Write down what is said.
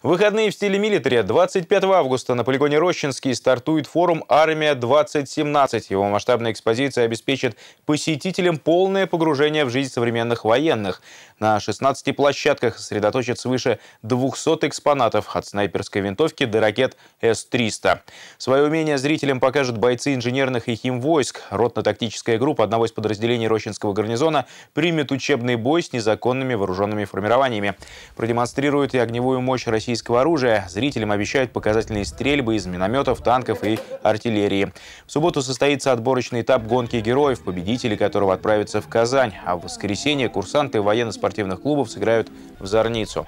Выходные в стиле милитаря. 25 августа на полигоне Рощинский стартует форум «Армия-2017». Его масштабная экспозиция обеспечит посетителям полное погружение в жизнь современных военных. На 16 площадках сосредоточат свыше 200 экспонатов от снайперской винтовки до ракет С-300. Свое умение зрителям покажут бойцы инженерных и химвойск. Ротно-тактическая группа одного из подразделений Рощинского гарнизона примет учебный бой с незаконными вооруженными формированиями. Продемонстрирует и огневую мощь России российского оружия. Зрителям обещают показательные стрельбы из минометов, танков и артиллерии. В субботу состоится отборочный этап гонки героев, победители которого отправятся в Казань. А в воскресенье курсанты военно-спортивных клубов сыграют в Зорницу.